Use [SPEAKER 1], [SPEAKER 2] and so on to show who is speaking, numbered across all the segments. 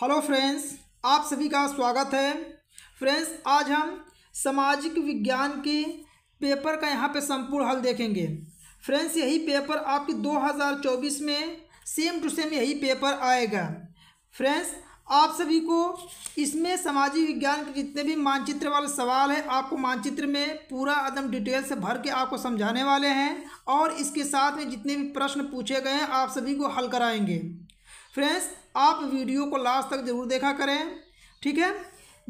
[SPEAKER 1] hello friends आप सभी का स्वागत है फ्रेंड्स आज हम सामाजिक विज्ञान के पेपर का यहाँ पे संपूर्ण हल देखेंगे फ्रेंड्स यही पेपर आपके 2024 में सेम टू सेम यही पेपर आएगा फ्रेंड्स आप सभी को इसमें सामाजिक विज्ञान के जितने भी मानचित्र वाले सवाल हैं आपको मानचित्र में पूरा एकदम डिटेल से भर के आपको समझाने वाले हैं और इसके साथ में जितने भी प्रश्न पूछे गए हैं आप सभी को हल कराएंगे फ्रेंड्स आप वीडियो को लास्ट तक जरूर देखा करें ठीक है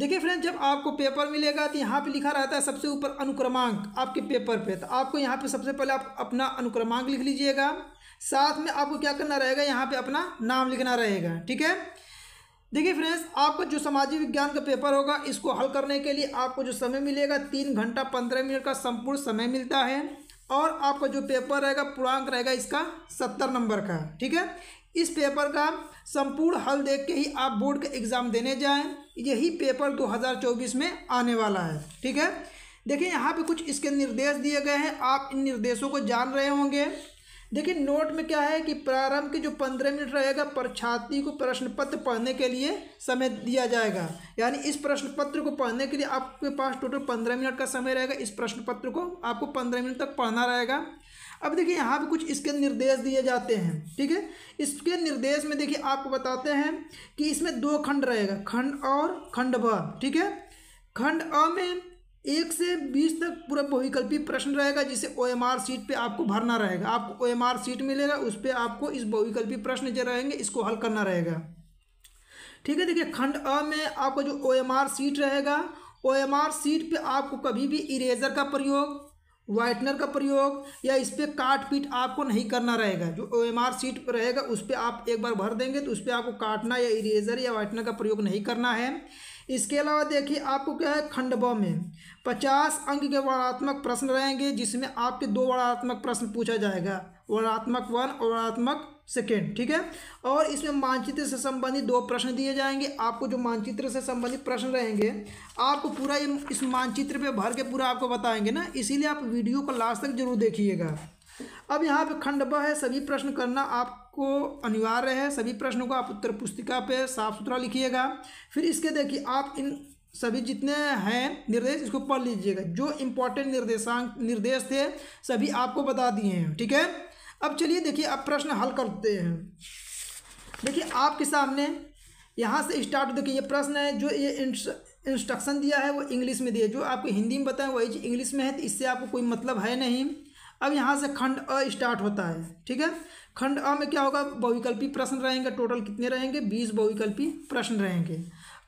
[SPEAKER 1] देखिए फ्रेंड्स जब आपको पेपर मिलेगा तो यहाँ पे लिखा रहता है सबसे ऊपर अनुक्रमांक आपके पेपर पे तो आपको यहाँ पे सबसे पहले आप अपना अनुक्रमांक लिख लीजिएगा साथ में आपको क्या करना रहेगा यहाँ पे अपना नाम लिखना रहेगा ठीक है देखिए फ्रेंड्स आपका जो सामाजिक विज्ञान का पेपर होगा इसको हल करने के लिए आपको जो समय मिलेगा तीन घंटा पंद्रह मिनट का संपूर्ण समय मिलता है और आपका जो पेपर रहेगा पूर्णांक रहेगा इसका सत्तर नंबर का ठीक है इस पेपर का संपूर्ण हल देख के ही आप बोर्ड का एग्ज़ाम देने जाएं यही पेपर 2024 में आने वाला है ठीक है देखिए यहाँ पे कुछ इसके निर्देश दिए गए हैं आप इन निर्देशों को जान रहे होंगे देखिए नोट में क्या है कि प्रारंभ के जो पंद्रह मिनट रहेगा परीक्षार्थी को प्रश्न पत्र पढ़ने के लिए समय दिया जाएगा यानी इस प्रश्न पत्र को पढ़ने के लिए आपके पास टोटल पंद्रह मिनट का समय रहेगा इस प्रश्न पत्र को आपको पंद्रह मिनट तक पढ़ना रहेगा अब देखिए यहाँ पे कुछ इसके निर्देश दिए जाते हैं ठीक है इसके निर्देश में देखिए आपको बताते हैं कि इसमें दो खंड रहेगा खंड और खंड ब ठीक है खंड अ में एक से बीस तक पूरा बहुविकल्पी प्रश्न रहेगा जिसे ओ एम आर सीट पर आपको भरना रहेगा आपको ओ एम आर सीट मिलेगा उस पर आपको इस बहुविकल्पी प्रश्न जो रहेंगे इसको हल करना रहेगा ठीक है देखिए खंड अ में आपका जो ओ एम आर सीट रहेगा ओ एम आर सीट पे आपको कभी भी इरेजर का प्रयोग वाइटनर का प्रयोग या इस पर काट पीट आपको नहीं करना रहेगा जो ओ एम आर सीट रहेगा उस पर आप एक बार भर देंगे तो उस पर आपको काटना या इरेजर या वाइटनर का प्रयोग नहीं करना है इसके अलावा देखिए आपको क्या है खंडवा में पचास अंक के वर्णात्मक प्रश्न रहेंगे जिसमें आपके दो वर्णात्मक प्रश्न पूछा जाएगा वर्णात्मक वन और वर्णात्मक सेकेंड ठीक है और इसमें मानचित्र से संबंधित दो प्रश्न दिए जाएंगे आपको जो मानचित्र से संबंधित प्रश्न रहेंगे आपको पूरा ये इस मानचित्र पे भर के पूरा आपको बताएंगे ना इसीलिए आप वीडियो को लास्ट तक जरूर देखिएगा अब यहाँ पे खंड ब है सभी प्रश्न करना आपको अनिवार्य है सभी प्रश्नों को आप उत्तर पुस्तिका पर साफ सुथरा लिखिएगा फिर इसके देखिए आप इन सभी जितने हैं निर्देश इसको पढ़ लीजिएगा जो इम्पोर्टेंट निर्देशांक निर्देश थे सभी आपको बता दिए हैं ठीक है अब चलिए देखिए अब प्रश्न हल करते हैं देखिए आपके सामने यहाँ से स्टार्ट देखिए ये प्रश्न है जो ये इंस्ट्रक्शन दिया है वो इंग्लिश में दिया जो आपको हिंदी में बताएं वही इंग्लिश में है तो इससे आपको कोई मतलब है नहीं अब यहाँ से खंड अ स्टार्ट होता है ठीक है खंड अ में क्या होगा बहुविकल्पी प्रश्न रहेंगे टोटल कितने रहेंगे बीस बहुविकल्पी प्रश्न रहेंगे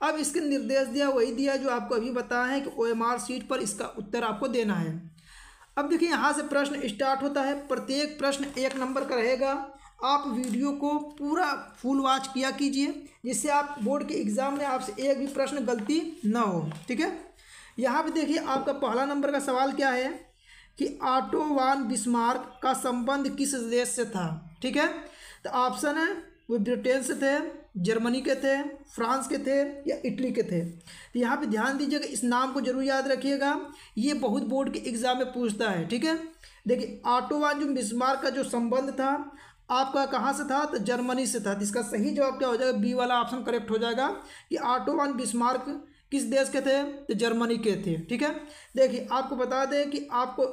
[SPEAKER 1] अब इसके निर्देश दिया वही दिया जो आपको अभी बताया है कि ओ एम आर सीट पर इसका उत्तर आपको देना है अब देखिए यहाँ से प्रश्न स्टार्ट होता है प्रत्येक प्रश्न एक नंबर का रहेगा आप वीडियो को पूरा फुल वॉच किया कीजिए जिससे आप बोर्ड के एग्ज़ाम में आपसे एक भी प्रश्न गलती ना हो ठीक है यहाँ पे देखिए आपका पहला नंबर का सवाल क्या है कि वान बिस्मार्क का संबंध किस देश से था ठीक है तो ऑप्शन है वो ब्रिटेन से थे जर्मनी के थे फ्रांस के थे या इटली के थे तो यहाँ पे ध्यान दीजिएगा इस नाम को जरूर याद रखिएगा ये बहुत बोर्ड के एग्जाम में पूछता है ठीक है देखिए ऑटोवान जो बिस्मार्क का जो संबंध था आपका कहाँ से था तो जर्मनी से था तो इसका सही जवाब क्या हो जाएगा बी वाला ऑप्शन करेक्ट हो जाएगा कि ऑटोवान बिस्मार्क किस देश के थे तो जर्मनी के थे ठीक है देखिए आपको बता दें कि आपको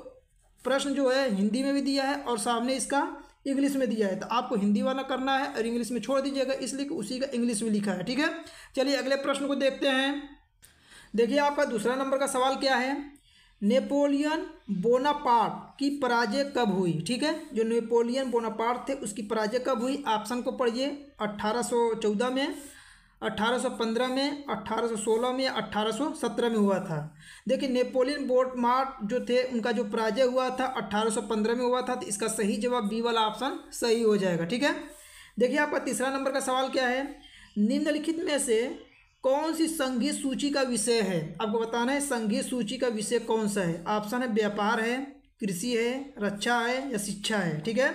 [SPEAKER 1] प्रश्न जो है हिंदी में भी दिया है और सामने इसका इंग्लिश में दिया है तो आपको हिंदी वाला करना है और इंग्लिश में छोड़ दीजिएगा इसलिए उसी का इंग्लिश में लिखा है ठीक है चलिए अगले प्रश्न को देखते हैं देखिए आपका दूसरा नंबर का सवाल क्या है नेपोलियन बोनापार्ट की पराजय कब हुई ठीक है जो नेपोलियन बोनापार्ट थे उसकी पराजय कब हुई ऑप्शन को पढ़िए अट्ठारह में 1815 में 1816 में 1817 में हुआ था देखिए नेपोलियन बोटमार्ट जो थे उनका जो पराजय हुआ था 1815 में हुआ था तो इसका सही जवाब बी वाला ऑप्शन सही हो जाएगा ठीक है देखिए आपका तीसरा नंबर का सवाल क्या है निम्नलिखित में से कौन सी संघीय सूची का विषय है आपको बताना है संघीय सूची का विषय कौन सा है ऑप्शन है व्यापार है कृषि है रक्षा है या शिक्षा है ठीक है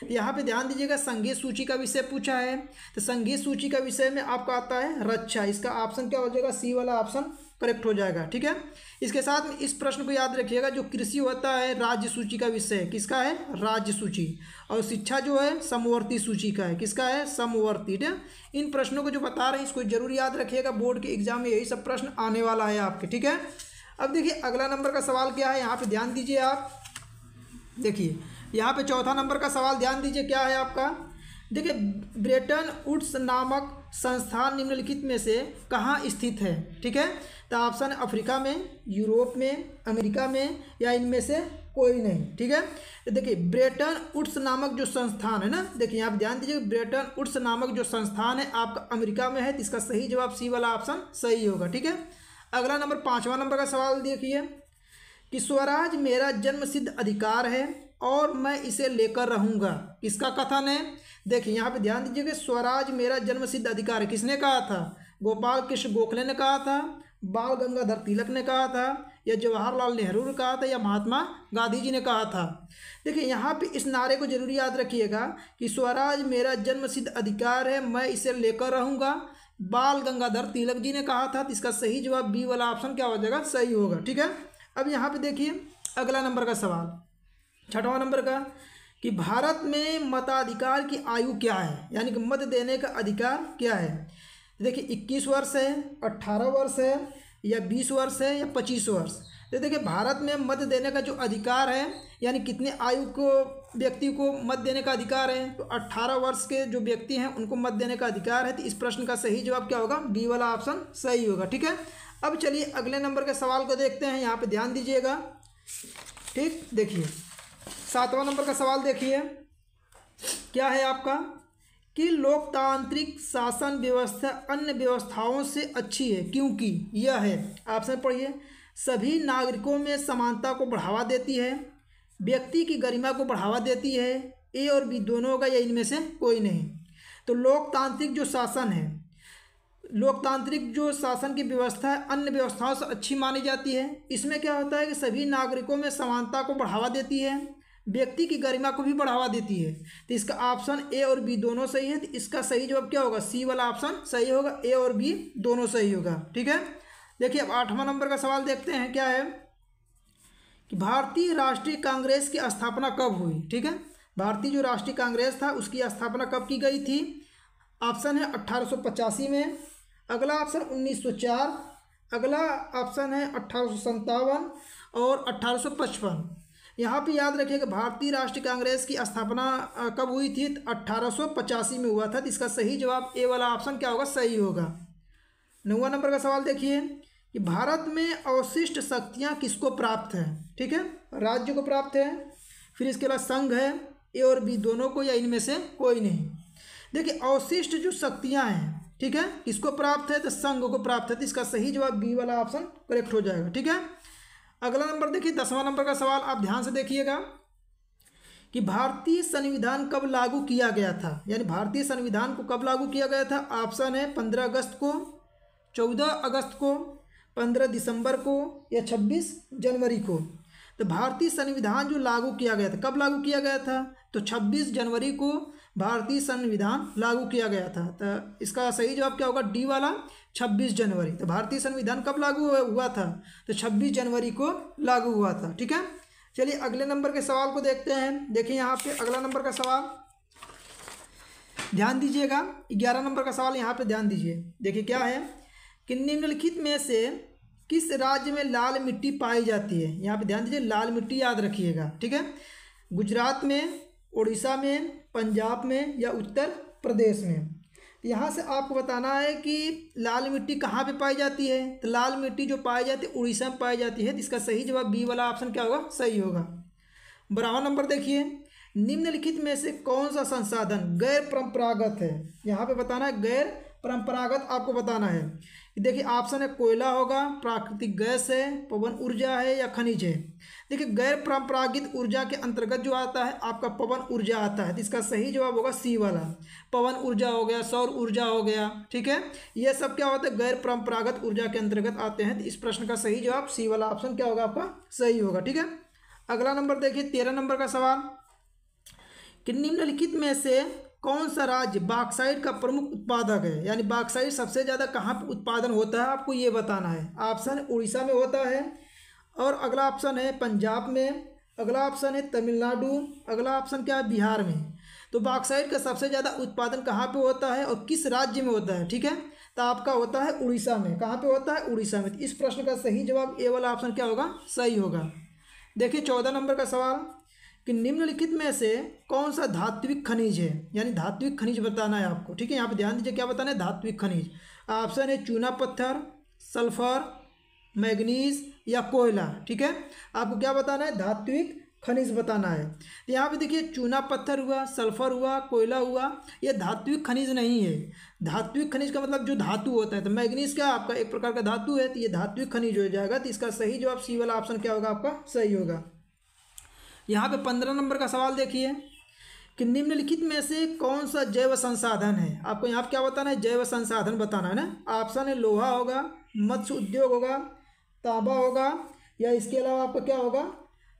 [SPEAKER 1] तो यहाँ पे ध्यान दीजिएगा संघीय सूची का विषय पूछा है तो संघीय सूची का विषय में आपका आता है रक्षा इसका ऑप्शन क्या हो जाएगा सी वाला ऑप्शन करेक्ट हो जाएगा ठीक है इसके साथ में इस प्रश्न को याद रखिएगा जो कृषि होता है राज्य सूची का विषय किसका है राज्य सूची और शिक्षा जो है समवर्ती सूची का है किसका है समवर्ती ठीक है इन प्रश्नों को जो बता रहे हैं इसको जरूर याद रखिएगा बोर्ड के एग्जाम में यही सब प्रश्न आने वाला है आपके ठीक है अब देखिए अगला नंबर का सवाल क्या है यहाँ पर ध्यान दीजिए आप देखिए यहाँ पे चौथा नंबर का सवाल ध्यान दीजिए क्या है आपका देखिए ब्रेटन वुड्स नामक संस्थान निम्नलिखित में से कहाँ स्थित है ठीक है तो ऑप्शन अफ्रीका में यूरोप में अमेरिका में या इनमें से कोई नहीं ठीक है तो देखिए ब्रेटन उड्स नामक जो संस्थान है ना देखिए आप ध्यान दीजिए ब्रेटन उड्स नामक जो संस्थान है आपका अमेरिका में है तो इसका सही जवाब सी वाला ऑप्शन सही होगा ठीक है अगला नंबर पाँचवा नंबर का सवाल देखिए कि स्वराज मेरा सिद्ध अधिकार है और मैं इसे लेकर रहूंगा किसका कथन है देखिए यहाँ पे ध्यान दीजिए कि स्वराज मेरा जन्मसिद्ध अधिकार है किसने कहा था गोपाल कृष्ण गोखले ने कहा था बाल गंगाधर तिलक ने कहा था या जवाहरलाल नेहरू ने कहा था या महात्मा गांधी जी ने कहा था देखिए यहाँ पे इस नारे को जरूर याद रखिएगा कि स्वराज मेरा जन्मसिद्ध अधिकार है मैं इसे लेकर रहूँगा बाल गंगाधर तिलक जी ने कहा था तो इसका सही जवाब बी वाला ऑप्शन क्या हो जाएगा सही होगा ठीक है अब यहाँ पे देखिए अगला नंबर का सवाल छठवां नंबर का कि भारत में मताधिकार की आयु क्या है यानी कि मत देने का अधिकार क्या है देखिए इक्कीस वर्ष है अट्ठारह वर्ष है या बीस वर्ष है या पच्चीस वर्ष तो देखिए भारत में मत देने का जो अधिकार है यानी कितने आयु को व्यक्ति को मत देने का अधिकार है तो 18 वर्ष के जो व्यक्ति हैं उनको मत देने का अधिकार है तो इस प्रश्न का सही जवाब क्या होगा बी वाला ऑप्शन सही होगा ठीक है अब चलिए अगले नंबर के सवाल को देखते हैं यहाँ पे ध्यान दीजिएगा ठीक देखिए सातवां नंबर का सवाल देखिए क्या है आपका कि लोकतांत्रिक शासन व्यवस्था अन्य व्यवस्थाओं से अच्छी है क्योंकि यह है ऑप्शन पढ़िए सभी नागरिकों में समानता को बढ़ावा देती है व्यक्ति की गरिमा को बढ़ावा देती है ए और बी दोनों का या इनमें से कोई नहीं तो लोकतांत्रिक जो शासन है लोकतांत्रिक जो शासन की व्यवस्था है अन्य व्यवस्थाओं से अच्छी मानी जाती है इसमें क्या होता है कि सभी नागरिकों में समानता को बढ़ावा देती है व्यक्ति की गरिमा को भी बढ़ावा देती है तो इसका ऑप्शन ए और बी दोनों सही है तो इसका सही जवाब क्या होगा सी वाला ऑप्शन सही होगा ए और बी दोनों सही होगा ठीक है देखिए अब आठवां नंबर का सवाल देखते हैं क्या है कि भारतीय राष्ट्रीय कांग्रेस की स्थापना कब हुई ठीक है भारतीय जो राष्ट्रीय कांग्रेस था उसकी स्थापना कब की गई थी ऑप्शन है अट्ठारह में अगला ऑप्शन उन्नीस अगला ऑप्शन है अट्ठारह और अट्ठारह यहाँ पे याद कि भारतीय राष्ट्रीय कांग्रेस की स्थापना कब हुई थी अट्ठारह में हुआ था तो इसका सही जवाब ए वाला ऑप्शन क्या होगा सही होगा नौवा नंबर का सवाल देखिए कि भारत में अवशिष्ट शक्तियाँ किसको प्राप्त है ठीक है राज्य को प्राप्त है फिर इसके बाद संघ है ए और बी दोनों को या इनमें से कोई नहीं देखिए अवशिष्ट जो शक्तियाँ हैं ठीक है किसको प्राप्त है तो संघ को प्राप्त है तो इसका सही जवाब बी वाला ऑप्शन करेक्ट हो जाएगा ठीक है अगला नंबर देखिए दसवां नंबर का सवाल आप ध्यान से देखिएगा कि भारतीय संविधान कब लागू किया गया था यानी भारतीय संविधान को कब लागू किया गया था ऑप्शन है पंद्रह अगस्त को चौदह अगस्त को पंद्रह दिसंबर को या छब्बीस जनवरी को तो भारतीय संविधान जो लागू किया गया था कब लागू किया गया था तो छब्बीस जनवरी को भारतीय संविधान लागू किया गया था तो इसका सही जवाब क्या होगा डी वाला 26 जनवरी तो भारतीय संविधान कब लागू हुआ था तो 26 जनवरी को लागू हुआ था ठीक है चलिए अगले नंबर के सवाल को देखते हैं देखिए यहाँ पे अगला नंबर का सवाल ध्यान दीजिएगा ग्यारह नंबर का सवाल यहाँ पर ध्यान दीजिए देखिए क्या है कि निम्नलिखित में से किस राज्य में लाल मिट्टी पाई जाती है यहाँ पे ध्यान दीजिए लाल मिट्टी याद रखिएगा ठीक है गुजरात में उड़ीसा में पंजाब में या उत्तर प्रदेश में यहाँ से आपको बताना है कि लाल मिट्टी कहाँ पे पाई जाती है तो लाल मिट्टी जो पाई जाती है उड़ीसा में पाई जाती है इसका सही जवाब बी वाला ऑप्शन क्या होगा सही होगा बरावन नंबर देखिए निम्नलिखित में से कौन सा संसाधन गैर परंपरागत है यहाँ पे बताना है गैर परंपरागत आपको बताना है देखिए ऑप्शन है कोयला होगा प्राकृतिक गैस है पवन ऊर्जा है या खनिज है देखिए गैर परंपरागत ऊर्जा के अंतर्गत जो आता है आपका पवन ऊर्जा आता है तो इसका सही जवाब होगा सी वाला पवन ऊर्जा हो गया सौर ऊर्जा हो गया ठीक है ये सब क्या होता है गैर परंपरागत ऊर्जा के अंतर्गत आते हैं तो इस प्रश्न का सही जवाब सी वाला ऑप्शन क्या होगा आपका सही होगा ठीक है अगला नंबर देखिए तेरह नंबर का सवाल कि निम्नलिखित में से कौन सा राज्य बाक्साइड का प्रमुख उत्पादक है यानी बाक्साइड सबसे ज़्यादा कहाँ पर उत्पादन होता है आपको ये बताना है ऑप्शन उड़ीसा में होता है और अगला ऑप्शन है पंजाब में अगला ऑप्शन है तमिलनाडु अगला ऑप्शन क्या है बिहार में तो बाक्साइड का सबसे ज़्यादा उत्पादन कहाँ पे होता है और किस राज्य में होता है ठीक है तो आपका होता है उड़ीसा में कहाँ पे होता है उड़ीसा में तो इस प्रश्न का सही जवाब ए वाला ऑप्शन क्या होगा सही होगा देखिए चौदह नंबर का सवाल कि निम्नलिखित में से कौन सा धात्विक खनिज है यानी धात्विक खनिज बताना है आपको ठीक है यहाँ पे ध्यान दीजिए क्या बताना है धात्विक खनिज ऑप्शन है चूना पत्थर सल्फर मैग्नीज या कोयला ठीक है आपको क्या बताना है धात्विक खनिज बताना है तो यहाँ पे देखिए चूना पत्थर हुआ सल्फर हुआ कोयला हुआ ये धात्विक खनिज नहीं है धात्विक खनिज का मतलब जो धातु होता है तो मैग्नीज क्या आपका एक प्रकार का धातु है तो ये धात्विक खनिज हो जाएगा तो इसका सही जवाब सी वाला ऑप्शन क्या होगा आपका सही होगा यहाँ पे पंद्रह नंबर का सवाल देखिए कि निम्नलिखित में से कौन सा जैव संसाधन है आपको यहाँ पर क्या बताना है जैव संसाधन बताना है ना ऑप्शन है लोहा होगा मत्स्य उद्योग होगा तांबा होगा या इसके अलावा आपका क्या होगा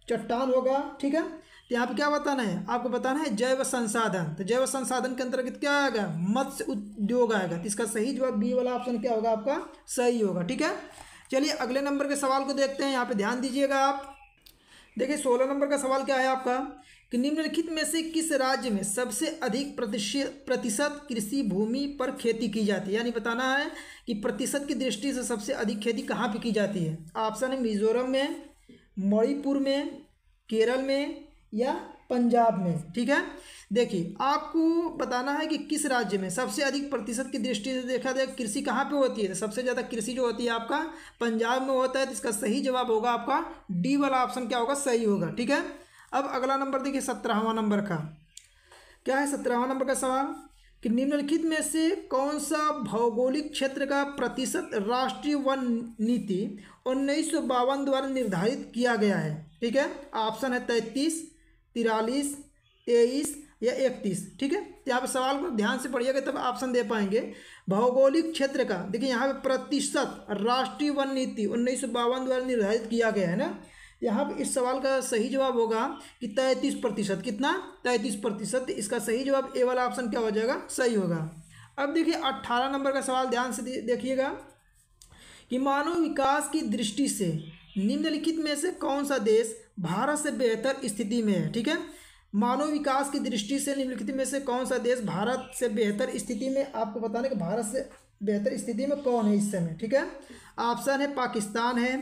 [SPEAKER 1] चट्टान होगा ठीक है तो यहाँ पर क्या बताना है आपको बताना है जैव संसाधन तो जैव संसाधन के अंतर्गत क्या आएगा मत्स्य उद्योग आएगा तो इसका सही जवाब बी वाला ऑप्शन क्या होगा आपका सही होगा ठीक है चलिए अगले नंबर के सवाल को देखते हैं यहाँ पे ध्यान दीजिएगा आप देखिए सोलह नंबर का सवाल क्या है आपका कि निम्नलिखित में से किस राज्य में सबसे अधिक प्रतिशत कृषि भूमि पर खेती की जाती है यानी बताना है कि प्रतिशत की दृष्टि से सबसे अधिक खेती कहाँ पर की जाती है ऑप्शन है मिजोरम में मणिपुर में केरल में या पंजाब में ठीक है देखिए आपको बताना है कि किस राज्य में सबसे अधिक प्रतिशत की दृष्टि से देखा जाए कृषि कहाँ पे होती है तो सबसे ज़्यादा कृषि जो होती है आपका पंजाब में होता है तो इसका सही जवाब होगा आपका डी वाला ऑप्शन क्या होगा सही होगा ठीक है अब अगला नंबर देखिए सत्रहवा नंबर का क्या है सत्रहवा नंबर का सवाल कि निम्नलिखित में से कौन सा भौगोलिक क्षेत्र का प्रतिशत राष्ट्रीय वन नीति उन्नीस द्वारा निर्धारित किया गया है ठीक है ऑप्शन है तैतीस तिरालीस तेईस या इकतीस ठीक है तो यहाँ पे सवाल को ध्यान से पढ़िएगा तब ऑप्शन दे पाएंगे भौगोलिक क्षेत्र का देखिए यहाँ पे प्रतिशत राष्ट्रीय वन नीति उन्नीस द्वारा निर्धारित किया गया है ना यहाँ पे इस सवाल का सही जवाब होगा कि तैंतीस प्रतिशत कितना तैंतीस प्रतिशत तो इसका सही जवाब ए वाला ऑप्शन क्या हो जाएगा सही होगा अब देखिए अट्ठारह नंबर का सवाल ध्यान से देखिएगा कि मानव विकास की दृष्टि से निम्नलिखित में से कौन सा देश भारत से बेहतर स्थिति में है ठीक है मानव विकास की दृष्टि से निम्नलिखित में से कौन सा देश भारत से बेहतर स्थिति में आपको बताना कि भारत से बेहतर स्थिति में कौन है इस समय ठीक है ऑप्शन है पाकिस्तान है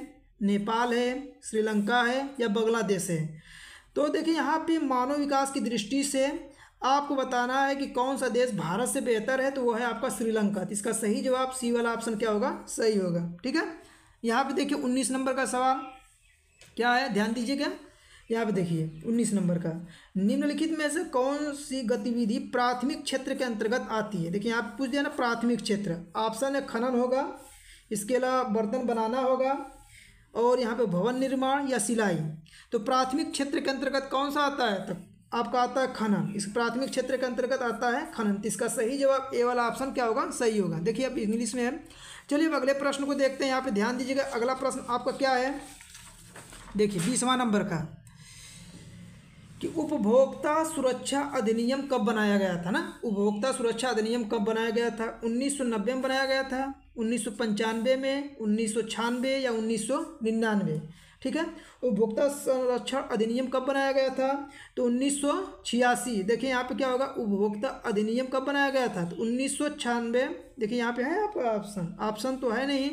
[SPEAKER 1] नेपाल है श्रीलंका है या बांग्लादेश है तो देखिए यहाँ पे मानव विकास की दृष्टि से आपको बताना है कि कौन सा देश भारत से बेहतर है तो वो है आपका श्रीलंका तो इसका सही जवाब सी वाला ऑप्शन क्या होगा सही होगा ठीक है यहाँ पे देखिए उन्नीस नंबर का सवाल क्या है ध्यान दीजिएगा यहाँ पे देखिए 19 नंबर का निम्नलिखित में से कौन सी गतिविधि प्राथमिक क्षेत्र के अंतर्गत आती है देखिए यहाँ पे पूछ दिया ना प्राथमिक क्षेत्र ऑप्शन है खनन होगा इसके अलावा बर्तन बनाना होगा और यहाँ पे भवन निर्माण या सिलाई तो प्राथमिक क्षेत्र के अंतर्गत कौन सा आता है तो आपका आता है खनन इस प्राथमिक क्षेत्र के अंतर्गत आता है खनन तो इसका सही जवाब ए वाला ऑप्शन क्या होगा सही होगा देखिए अब इंग्लिश में है चलिए अब अगले प्रश्न को देखते हैं यहाँ पे ध्यान दीजिएगा अगला प्रश्न आपका क्या है देखिए बीसवा नंबर का कि उपभोक्ता सुरक्षा अधिनियम कब बनाया गया था ना उपभोक्ता सुरक्षा अधिनियम कब बनाया गया था उन्नीस सौ नब्बे में बनाया गया था उन्नीस सौ पंचानवे में उन्नीस सौ या उन्नीस सौ निन्यानवे ठीक है उपभोक्ता संरक्षण अधिनियम कब बनाया गया था तो उन्नीस सौ छियासी देखिए यहाँ पे क्या होगा उपभोक्ता अधिनियम कब बनाया गया था तो उन्नीस सौ छियानवे देखिए यहाँ पे है आपका ऑप्शन ऑप्शन तो है नहीं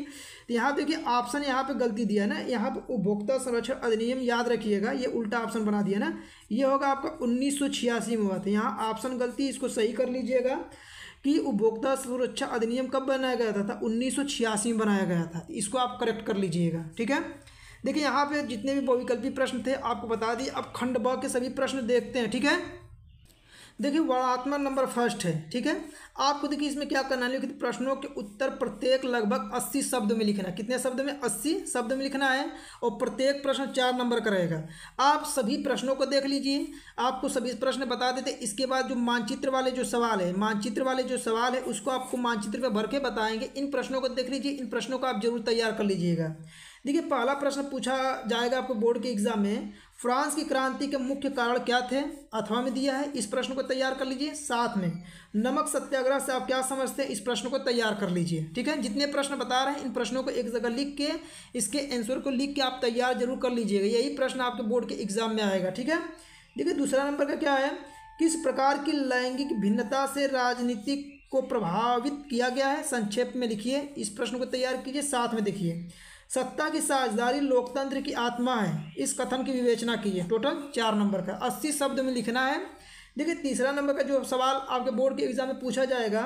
[SPEAKER 1] तो यहाँ देखिए ऑप्शन यहाँ पे गलती दिया है ना यहाँ पे उपभोक्ता संरक्षण अधिनियम याद रखिएगा ये उल्टा ऑप्शन बना दिया ना ये होगा आपका उन्नीस में हुआ था यहाँ ऑप्शन गलती इसको सही कर लीजिएगा कि उपभोक्ता सुरक्षा अधिनियम कब बनाया गया था, उन्नीस सौ छियासी में बनाया गया था इसको आप करेक्ट कर लीजिएगा ठीक है देखिए यहाँ पे जितने भी बहुविकल्पी प्रश्न थे आपको बता दिए अब खंड ब के सभी प्रश्न देखते हैं ठीक है देखिए वर्णात्मक नंबर फर्स्ट है ठीक है आपको देखिए इसमें क्या करना है लिखित प्रश्नों के उत्तर प्रत्येक लगभग अस्सी शब्द में लिखना है कितने शब्द में अस्सी शब्द में लिखना है और प्रत्येक प्रश्न चार नंबर का रहेगा आप सभी प्रश्नों को देख लीजिए आपको सभी प्रश्न बता देते इसके बाद जो मानचित्र वाले जो सवाल है मानचित्र वाले जो सवाल है उसको आपको मानचित्र में भर के बताएंगे इन प्रश्नों को देख लीजिए इन प्रश्नों को आप जरूर तैयार कर लीजिएगा देखिए पहला प्रश्न पूछा जाएगा आपको बोर्ड के एग्जाम में फ्रांस की क्रांति के मुख्य कारण क्या थे अथवा में दिया है इस प्रश्न को तैयार कर लीजिए साथ में नमक सत्याग्रह से आप क्या समझते हैं इस प्रश्न को तैयार कर लीजिए ठीक है जितने प्रश्न बता रहे हैं इन प्रश्नों को एक जगह लिख के इसके आंसर को लिख के आप तैयार जरूर कर लीजिएगा यही प्रश्न आपके बोर्ड के एग्जाम में आएगा ठीक है देखिए दूसरा नंबर का क्या है किस प्रकार की लैंगिक भिन्नता से राजनीतिक को प्रभावित किया गया है संक्षेप में लिखिए इस प्रश्न को तैयार कीजिए साथ में देखिए सत्ता की साझदारी लोकतंत्र की आत्मा है इस कथन की विवेचना कीजिए टोटल चार नंबर का अस्सी शब्द में लिखना है देखिए तीसरा नंबर का जो सवाल आपके बोर्ड के एग्जाम में पूछा जाएगा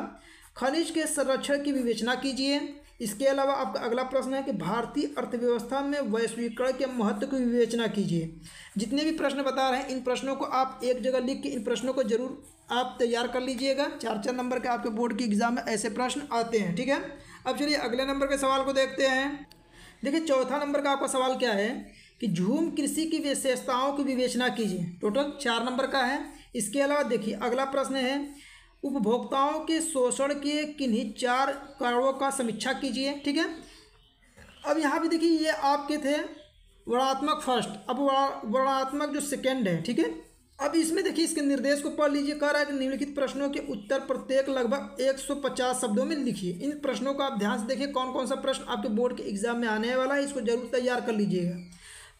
[SPEAKER 1] खनिज के संरक्षण की विवेचना कीजिए इसके अलावा आपका अगला प्रश्न है कि भारतीय अर्थव्यवस्था में वैश्वीकरण के महत्व की विवेचना कीजिए जितने भी प्रश्न बता रहे हैं इन प्रश्नों को आप एक जगह लिख के इन प्रश्नों को जरूर आप तैयार कर लीजिएगा चार चार नंबर के आपके बोर्ड के एग्जाम में ऐसे प्रश्न आते हैं ठीक है अब चलिए अगले नंबर के सवाल को देखते हैं देखिए चौथा नंबर का आपका सवाल क्या है कि झूम कृषि की विशेषताओं की विवेचना कीजिए टोटल चार नंबर का है इसके अलावा देखिए अगला प्रश्न है उपभोक्ताओं के शोषण के किन्हीं चार कारणों का समीक्षा कीजिए ठीक है अब यहाँ भी देखिए ये आपके थे वर्णात्मक फर्स्ट अब वर्णात्मक जो सेकेंड है ठीक है अब इसमें देखिए इसके निर्देश को पढ़ लीजिए कह रहा है कि निम्नलिखित प्रश्नों के उत्तर प्रत्येक लगभग 150 शब्दों में लिखिए इन प्रश्नों को आप ध्यान से देखिए कौन कौन सा प्रश्न आपके तो बोर्ड के एग्जाम में आने वाला है इसको जरूर तैयार कर लीजिएगा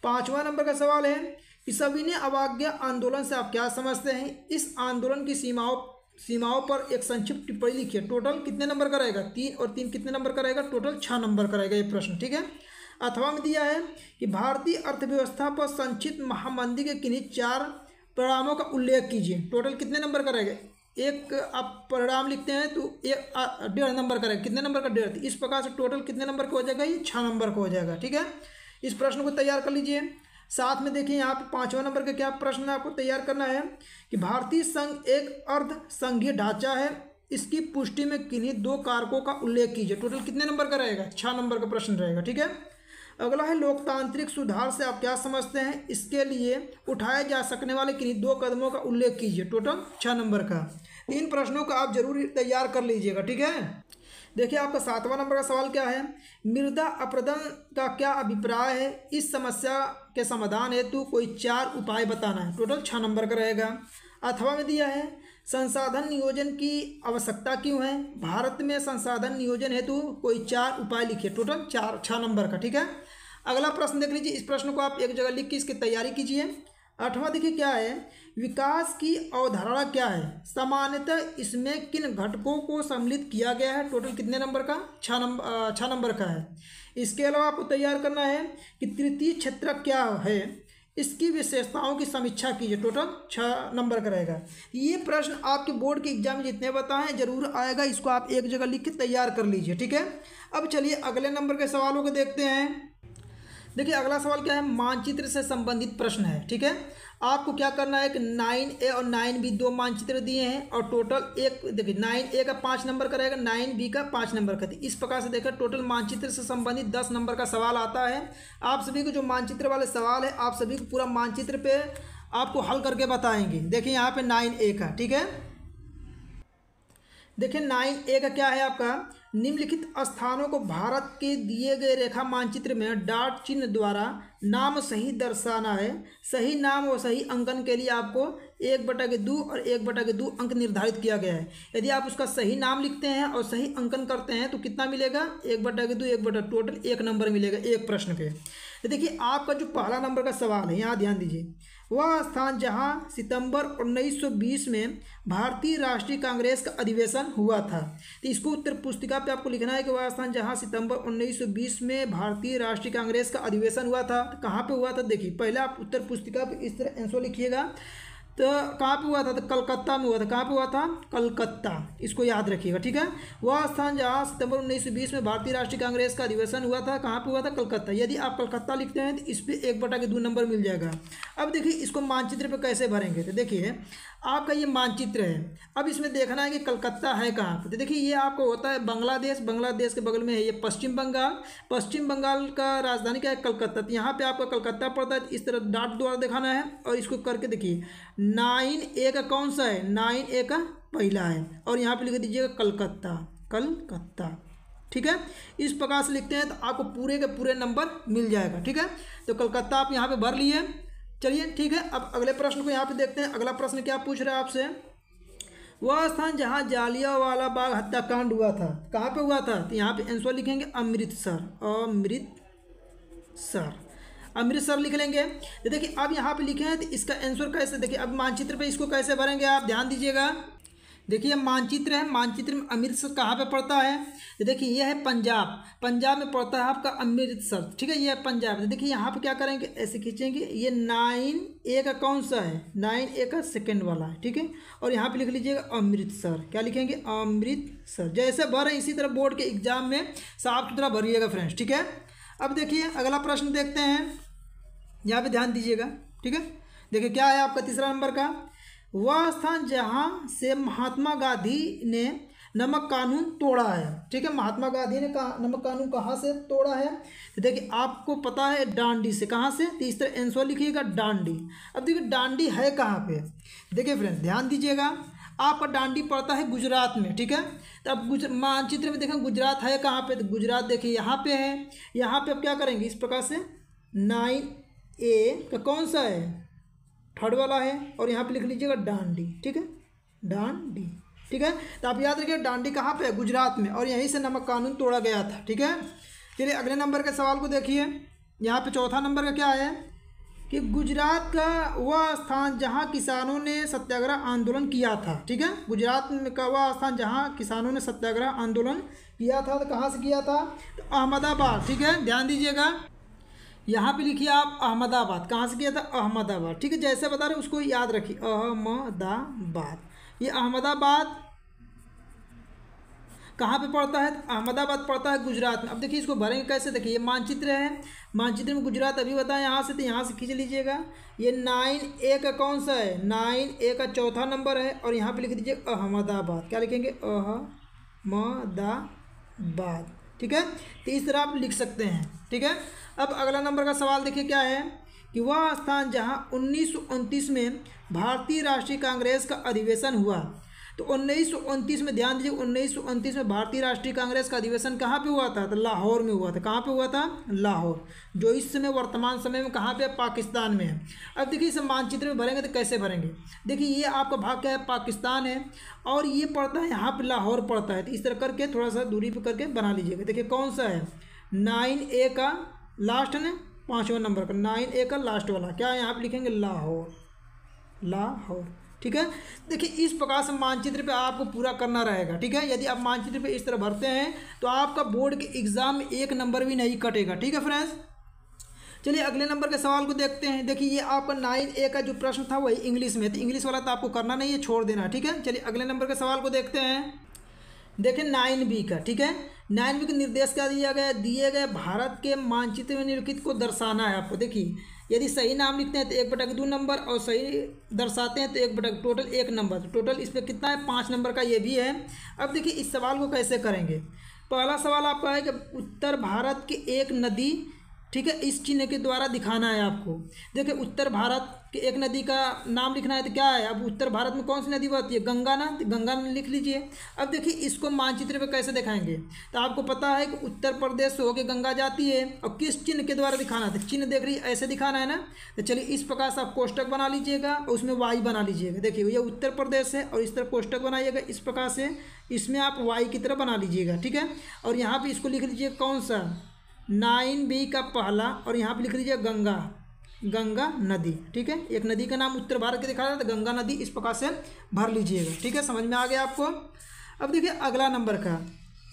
[SPEAKER 1] पाँचवा नंबर का सवाल है कि सविनय अवाज्ञा आंदोलन से आप क्या समझते हैं इस आंदोलन की सीमाओं सीमाओं पर एक संक्षिप्त टिप्पणी लिखिए टोटल कितने नंबर का रहेगा तीन और तीन कितने नंबर का रहेगा टोटल छः नंबर का रहेगा ये प्रश्न ठीक है अथवा में दिया है कि भारतीय अर्थव्यवस्था पर संक्षिप्त महामंदी के किन्हीं चार परिणामों का उल्लेख कीजिए टोटल कितने नंबर का रहेगा एक आप परिणाम लिखते हैं तो एक डेढ़ नंबर का रहेगा कितने नंबर का डेढ़ इस प्रकार से टोटल कितने नंबर का हो जाएगा ये छः नंबर का हो जाएगा ठीक है इस प्रश्न को तैयार कर लीजिए साथ में देखिए यहाँ पे पाँचवा नंबर का क्या प्रश्न आपको तैयार करना है कि भारतीय संघ एक अर्ध संघीय ढांचा है इसकी पुष्टि में किन्हीं दो कारकों का उल्लेख कीजिए टोटल कितने नंबर का रहेगा छः नंबर का प्रश्न रहेगा ठीक है अगला है लोकतांत्रिक सुधार से आप क्या समझते हैं इसके लिए उठाए जा सकने वाले किन्हीं दो कदमों का उल्लेख कीजिए टोटल छः नंबर का इन प्रश्नों का आप जरूर तैयार कर लीजिएगा ठीक है देखिए आपका सातवां नंबर का सवाल क्या है मृदा अपरदन का क्या अभिप्राय है इस समस्या के समाधान हेतु कोई चार उपाय बताना है टोटल छः नंबर का रहेगा अथवा में दिया है संसाधन नियोजन की आवश्यकता क्यों है भारत में संसाधन नियोजन हेतु कोई चार उपाय लिखे टोटल चार छः नंबर का ठीक है अगला प्रश्न देख लीजिए इस प्रश्न को आप एक जगह लिख के इसकी तैयारी कीजिए आठवां देखिए क्या है विकास की अवधारणा क्या है सामान्यतः इसमें किन घटकों को सम्मिलित किया गया है टोटल कितने नंबर का छः नंबर छः नंबर का है इसके अलावा आपको तैयार करना है कि तृतीय क्षेत्र क्या है इसकी विशेषताओं की समीक्षा कीजिए टोटल छः नंबर का रहेगा ये प्रश्न आपके बोर्ड के एग्जाम में जितने बताएं जरूर आएगा इसको आप एक जगह लिख के तैयार कर लीजिए ठीक है अब चलिए अगले नंबर के सवालों को देखते हैं देखिए अगला सवाल क्या है मानचित्र से संबंधित प्रश्न है ठीक है आपको क्या करना है कि नाइन ए और नाइन बी दो मानचित्र दिए हैं और टोटल एक देखिए नाइन ए का पाँच नंबर का रहेगा नाइन बी का पाँच नंबर का इस प्रकार से देखें टोटल मानचित्र से संबंधित दस नंबर का सवाल आता है आप सभी को जो मानचित्र वाले सवाल है आप सभी को पूरा मानचित्र पे आपको हल करके बताएंगे देखिए यहाँ पे नाइन ए का ठीक है देखिए नाइन ए का क्या है आपका निम्नलिखित स्थानों को भारत के दिए गए रेखा मानचित्र में डाट चिन्ह द्वारा नाम सही दर्शाना है सही नाम और सही अंकन के लिए आपको एक बटा के दो और एक बटा के दो अंक निर्धारित किया गया है यदि आप उसका सही नाम लिखते हैं और सही अंकन करते हैं तो कितना मिलेगा एक बटा के दो एक बटा टोटल एक नंबर मिलेगा एक प्रश्न पे तो देखिए आपका जो पहला नंबर का सवाल है यहाँ ध्यान दीजिए वह स्थान जहां सितंबर 1920 में भारतीय राष्ट्रीय कांग्रेस का अधिवेशन हुआ था तो इसको उत्तर पुस्तिका पे आपको लिखना है कि वह स्थान जहां सितंबर 1920 में भारतीय राष्ट्रीय कांग्रेस का अधिवेशन हुआ था तो कहाँ पे हुआ था देखिए पहले आप उत्तर पुस्तिका पे इस तरह आंसर लिखिएगा तो कहाँ पे हुआ था तो कलकत्ता में हुआ था कहाँ पे हुआ था कलकत्ता इसको याद रखिएगा ठीक है वह स्थान जहाँ सितंबर 1920 में भारतीय राष्ट्रीय कांग्रेस का अधिवेशन हुआ था कहाँ पे हुआ था कलकत्ता यदि आप कलकत्ता लिखते हैं तो इस पर एक बटा के दो नंबर मिल जाएगा अब देखिए इसको मानचित्र पर कैसे भरेंगे तो देखिए आपका ये मानचित्र है अब इसमें देखना है कि कलकत्ता है कहाँ तो देखिए ये आपको होता है बांग्लादेश बांग्लादेश के बगल में है ये पश्चिम बंगाल पश्चिम बंगाल का राजधानी क्या है कलकत्ता तो यहाँ पर आपका कलकत्ता पड़ता है इस तरह डाट द्वारा दिखाना है और इसको करके देखिए नाइन ए का कौन सा है नाइन ए का पहला है और यहाँ पर लिख दीजिएगा कलकत्ता कलकत्ता ठीक है इस प्रकार से लिखते हैं तो आपको पूरे के पूरे नंबर मिल जाएगा ठीक है तो कलकत्ता आप यहाँ पर भर लिए चलिए ठीक है अब अगले प्रश्न को यहाँ पे देखते हैं अगला प्रश्न क्या पूछ रहा है आपसे वह स्थान जहाँ जालिया वाला बाग हत्याकांड हुआ था कहाँ पे हुआ था तो यहाँ पे आंसर लिखेंगे अमृतसर अमृतसर अमृतसर लिख लेंगे तो देखिए अब यहाँ पे लिखे हैं तो इसका आंसर कैसे देखिए अब मानचित्र पे इसको कैसे भरेंगे आप ध्यान दीजिएगा देखिए मानचित्र है मानचित्र में अमृतसर कहाँ पे पड़ता है देखिए यह है पंजाब पंजाब में पड़ता है आपका अमृतसर ठीक है यह है पंजाब देखिए यहाँ पे क्या करेंगे ऐसे खींचेंगे ये नाइन ए का कौन सा है नाइन ए का सेकेंड वाला है ठीक है और यहाँ पे लिख लीजिएगा अमृतसर क्या लिखेंगे अमृतसर जैसे भर है इसी तरह बोर्ड के एग्जाम में साफ सुथरा भरिएगा फ्रेंड्स ठीक है अब देखिए अगला प्रश्न देखते हैं यहाँ पर ध्यान दीजिएगा ठीक है देखिए क्या है आपका तीसरा नंबर का वह स्थान जहाँ से महात्मा गांधी ने नमक कानून तोड़ा है ठीक है महात्मा गांधी ने कहा नमक कानून कहाँ से तोड़ा है तो देखिए आपको पता है डांडी से कहाँ से तो इस तरह एंसर लिखिएगा डांडी अब देखिए डांडी है कहाँ पे देखिए फ्रेंड्स ध्यान दीजिएगा आपका डांडी पड़ता है गुजरात में ठीक है तो अब गुज मानचित्र में देखें गुजरात है कहाँ पर तो गुजरात देखिए यहाँ पर है यहाँ पर अब क्या करेंगे इस प्रकार से नाइन ए का कौन सा है थर्ड वाला है और यहाँ पे लिख लीजिएगा डांडी ठीक है डांडी ठीक है तो आप याद रखिए डांडी कहाँ पे है गुजरात में और यहीं से नमक कानून तोड़ा गया था ठीक है चलिए अगले नंबर के सवाल को देखिए यहाँ पे चौथा नंबर का क्या है कि गुजरात का वह स्थान जहाँ किसानों ने सत्याग्रह आंदोलन किया था ठीक है गुजरात का वह स्थान जहाँ किसानों ने सत्याग्रह आंदोलन किया था तो कहाँ से किया था तो अहमदाबाद ठीक है ध्यान दीजिएगा यहाँ पे लिखिए आप अहमदाबाद कहाँ से किया था अहमदाबाद ठीक है जैसे बता रहे उसको याद रखिए अहमदाबाद ये अहमदाबाद कहाँ पे पड़ता है अहमदाबाद पड़ता है गुजरात में अब देखिए इसको भरेंगे कैसे देखिए ये मानचित्र है मानचित्र में गुजरात अभी बताएं यहाँ से तो यहाँ से खींच लीजिएगा ये नाइन ए का कौन सा है नाइन ए का चौथा नंबर है और यहाँ पे लिख दीजिए अहमदाबाद क्या लिखेंगे अहमदाबाद ठीक है तो इस तरह आप लिख सकते हैं ठीक है अब अगला नंबर का सवाल देखिए क्या है कि वह स्थान जहां उन्नीस में भारतीय राष्ट्रीय कांग्रेस का अधिवेशन हुआ तो उन्नीस में ध्यान दीजिए उन्नीस में भारतीय राष्ट्रीय कांग्रेस का अधिवेशन कहाँ पे हुआ था तो लाहौर में हुआ था कहाँ पे हुआ था लाहौर जो इस समय वर्तमान समय में कहाँ पे पाकिस्तान में है अब देखिए इसे मानचित्र में भरेंगे तो कैसे भरेंगे देखिए ये आपका भाग क्या है पाकिस्तान है और ये पड़ता है यहाँ पर लाहौर पड़ता है तो इस तरह करके थोड़ा सा दूरी पर करके बना लीजिएगा देखिए कौन सा है नाइन ए का लास्ट ने पाँचवा नंबर का नाइन ए का लास्ट वाला क्या यहाँ पे लिखेंगे लाहौर लाहौर ठीक है देखिए इस प्रकार से मानचित्र पे आपको पूरा करना रहेगा ठीक है यदि आप मानचित्र पे इस तरह भरते हैं तो आपका बोर्ड के एग्ज़ाम में एक नंबर भी नहीं कटेगा ठीक है फ्रेंड्स चलिए अगले नंबर के सवाल को देखते हैं देखिए ये आपका नाइन ए का जो प्रश्न था वही इंग्लिश में तो इंग्लिश वाला तो आपको करना नहीं है छोड़ देना ठीक है चलिए अगले नंबर के सवाल को देखते हैं देखें नाइन बी का ठीक है नाइनवे के निर्देश क्या दिया गया दिए गए भारत के मानचित्र में निम्नलिखित को दर्शाना है आपको देखिए यदि सही नाम लिखते हैं तो एक बटक दो नंबर और सही दर्शाते हैं तो एक बटक टोटल एक नंबर टोटल इस पर कितना है पाँच नंबर का ये भी है अब देखिए इस सवाल को कैसे करेंगे पहला सवाल आपका है कि उत्तर भारत की एक नदी ठीक है इस चिन्ह के द्वारा दिखाना है आपको देखिए उत्तर भारत के एक नदी का नाम लिखना है तो क्या है अब उत्तर भारत में कौन सी नदी बहती है गंगा ना तो गंगा में लिख लीजिए अब देखिए इसको मानचित्र पे कैसे दिखाएंगे तो आपको पता है कि उत्तर प्रदेश से होकर गंगा जाती है और किस चिन्ह के द्वारा दिखाना है तो चिन्ह देख रही ऐसे दिखाना है ना तो चलिए इस प्रकार से आप कोष्टक बना लीजिएगा और उसमें वाई बना लीजिएगा देखिए ये उत्तर प्रदेश है और इस तरह कोष्टक बनाइएगा इस प्रकार से इसमें आप वाई की तरह बना लीजिएगा ठीक है और यहाँ पर इसको लिख लीजिए कौन सा नाइन बी का पहला और यहाँ पे लिख लीजिए गंगा गंगा नदी ठीक है एक नदी का नाम उत्तर भारत के दिखा रहा है तो गंगा नदी इस प्रकार से भर लीजिएगा ठीक है समझ में आ गया आपको अब देखिए अगला नंबर का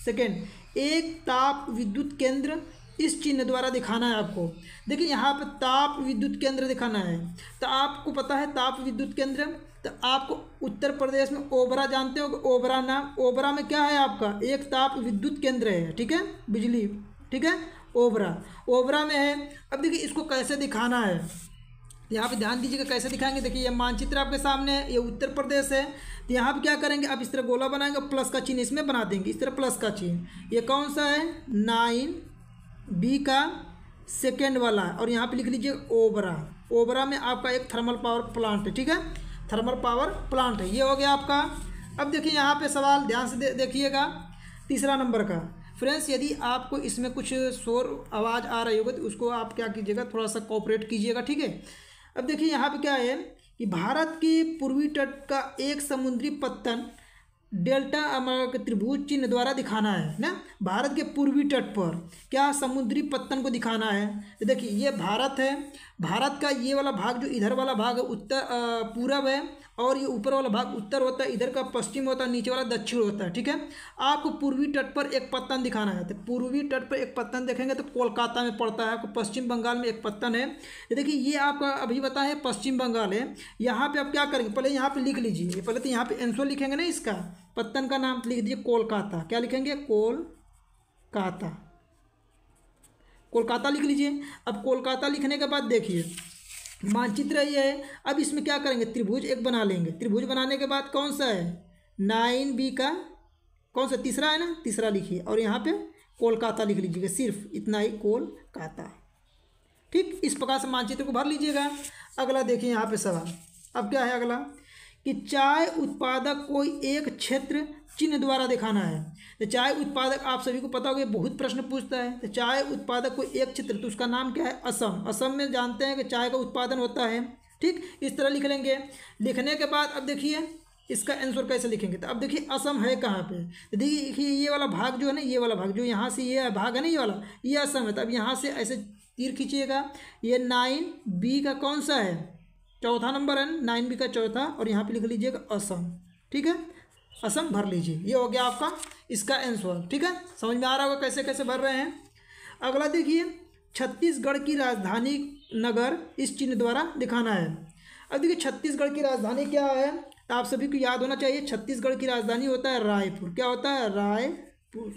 [SPEAKER 1] सेकेंड एक ताप विद्युत केंद्र इस चिन्ह द्वारा दिखाना है आपको देखिए यहाँ पर ताप विद्युत केंद्र दिखाना है तो आपको पता है ताप विद्युत केंद्र तो आपको उत्तर प्रदेश में ओबरा जानते हो ओबरा नाम ओबरा में क्या है आपका एक ताप विद्युत केंद्र है ठीक है बिजली ठीक है ओबरा ओबरा में है अब देखिए इसको कैसे दिखाना है यहाँ पे ध्यान दीजिएगा कैसे दिखाएंगे देखिए ये मानचित्र आपके सामने है ये उत्तर प्रदेश है तो यहाँ पे क्या करेंगे आप इस तरह गोला बनाएंगे प्लस का चिन्ह इसमें बना देंगे इस तरह प्लस का चिन्ह ये कौन सा है नाइन बी का सेकेंड वाला और यहाँ पे लिख लीजिए ओबरा ओबरा में आपका एक थर्मल पावर प्लांट है ठीक है थर्मल पावर प्लांट है ये हो गया आपका अब देखिए यहाँ पे सवाल ध्यान से दे, देखिएगा तीसरा नंबर का फ्रेंड्स यदि आपको इसमें कुछ शोर आवाज़ आ रही होगी तो उसको आप क्या कीजिएगा थोड़ा सा कॉपरेट कीजिएगा ठीक है अब देखिए यहाँ पे क्या है कि भारत के पूर्वी तट का एक समुद्री पत्तन डेल्टा त्रिभुज चिन्ह द्वारा दिखाना है ना भारत के पूर्वी तट पर क्या समुद्री पत्तन को दिखाना है तो देखिए ये भारत है भारत का ये वाला भाग जो इधर वाला भाग है उत्तर पूरब है और ये ऊपर वाला भाग उत्तर होता है इधर का पश्चिम होता है नीचे वाला दक्षिण होता है ठीक है आपको पूर्वी तट पर एक पत्तन दिखाना है तो पूर्वी तट पर एक पत्तन देखेंगे तो कोलकाता में पड़ता है आपको पश्चिम बंगाल में एक पत्तन है देखिए ये आपका अभी बताएं है पश्चिम बंगाल है यहाँ पर आप क्या करेंगे पहले यहाँ पर लिख लीजिए पहले तो यहाँ पर एंसो लिखेंगे ना इसका पत्तन का नाम लिख दीजिए कोलकाता क्या लिखेंगे कोलकाता कोलकाता लिख लीजिए अब कोलकाता लिखने के बाद देखिए मानचित्र ये है अब इसमें क्या करेंगे त्रिभुज एक बना लेंगे त्रिभुज बनाने के बाद कौन सा है नाइन बी का कौन सा तीसरा है ना तीसरा लिखिए और यहाँ पे कोलकाता लिख लीजिएगा सिर्फ इतना ही कोलकाता ठीक इस प्रकार से मानचित्र को भर लीजिएगा अगला देखिए यहाँ पे सवाल अब क्या है अगला कि चाय उत्पादक कोई एक क्षेत्र चिन्ह द्वारा दिखाना है तो चाय उत्पादक आप सभी को पता होगा बहुत प्रश्न पूछता है तो चाय उत्पादक को एक क्षेत्र तो उसका नाम क्या है असम असम में जानते हैं कि चाय का उत्पादन होता है ठीक इस तरह लिख लेंगे लिखने के बाद अब देखिए इसका आंसर कैसे लिखेंगे तो अब देखिए असम है कहाँ पे तो देखिए ये वाला भाग जो है ना ये वाला भाग जो यहाँ से ये भाग है ना ये वाला ये असम है तो अब यहाँ से ऐसे तीर खींचिएगा ये नाइन बी का कौन सा है चौथा नंबर है नाइन बी का चौथा और यहाँ पे लिख लीजिएगा असम ठीक है असम भर लीजिए ये हो गया आपका इसका आंसर ठीक है समझ में आ रहा होगा कैसे कैसे भर रहे हैं अगला देखिए छत्तीसगढ़ की राजधानी नगर इस चिन्ह द्वारा दिखाना है अब देखिए छत्तीसगढ़ की राजधानी क्या है तो आप सभी को याद होना चाहिए छत्तीसगढ़ की राजधानी होता है रायपुर क्या होता है रायपुर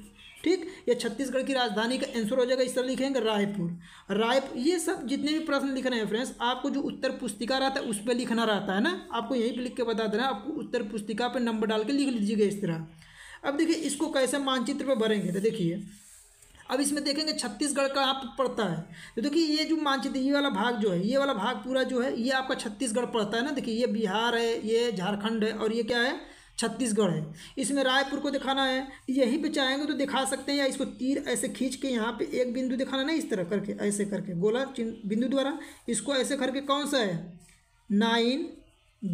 [SPEAKER 1] ठीक ये छत्तीसगढ़ की राजधानी का आंसर हो जाएगा इस तरह लिखेंगे रायपुर रायपुर ये सब जितने भी प्रश्न लिख रहे हैं फ्रेंड्स आपको जो उत्तर पुस्तिका रहता है उस पर लिखना रहता है ना आपको यहीं पर लिख के बता देना आपको उत्तर पुस्तिका पर नंबर डाल के लिख लीजिएगा इस तरह अब देखिए इसको कैसे मानचित्र पर भरेंगे तो देखिए अब इसमें देखेंगे छत्तीसगढ़ का आप पड़ता है तो देखिए ये जो मानचित्र ये वाला भाग जो है ये वाला भाग पूरा जो है ये आपका छत्तीसगढ़ पड़ता है ना देखिए ये बिहार है ये झारखंड है और ये क्या है छत्तीसगढ़ है इसमें रायपुर को दिखाना है यहीं पे चाहेंगे तो दिखा सकते हैं या इसको तीर ऐसे खींच के यहाँ पे एक बिंदु दिखाना नहीं इस तरह करके ऐसे करके गोला बिंदु द्वारा इसको ऐसे करके कौन सा है नाइन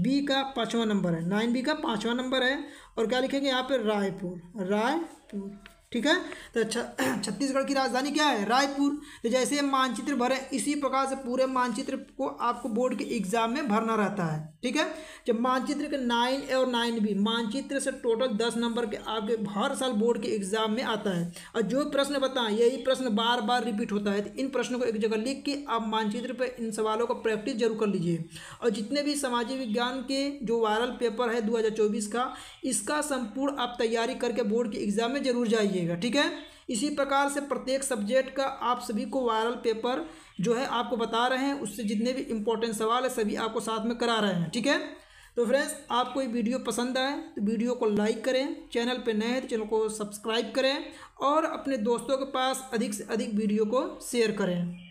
[SPEAKER 1] बी का पाँचवा नंबर है नाइन बी का पाँचवा नंबर है और क्या लिखेंगे यहाँ पर रायपुर रायपुर ठीक है तो छत्तीसगढ़ की राजधानी क्या है रायपुर तो जैसे मानचित्र भरे इसी प्रकार से पूरे मानचित्र को आपको बोर्ड के एग्जाम में भरना रहता है ठीक है जब मानचित्र के नाइन ए और नाइन बी मानचित्र से टोटल दस नंबर के आपके हर साल बोर्ड के एग्जाम में आता है और जो प्रश्न बताएं यही प्रश्न बार बार रिपीट होता है तो इन प्रश्नों को एक जगह लिख के आप मानचित्र पर इन सवालों का प्रैक्टिस जरूर कर लीजिए और जितने भी सामाजिक विज्ञान के जो वायरल पेपर है दो का इसका संपूर्ण आप तैयारी करके बोर्ड के एग्जाम में जरूर जाइए जाइएगा ठीक है इसी प्रकार से प्रत्येक सब्जेक्ट का आप सभी को वायरल पेपर जो है आपको बता रहे हैं उससे जितने भी इंपॉर्टेंट सवाल है सभी आपको साथ में करा रहे हैं ठीक है तो फ्रेंड्स आपको ये वीडियो पसंद आए तो वीडियो को लाइक करें चैनल पर नए हैं तो चैनल को सब्सक्राइब करें और अपने दोस्तों के पास अधिक से अधिक वीडियो को शेयर करें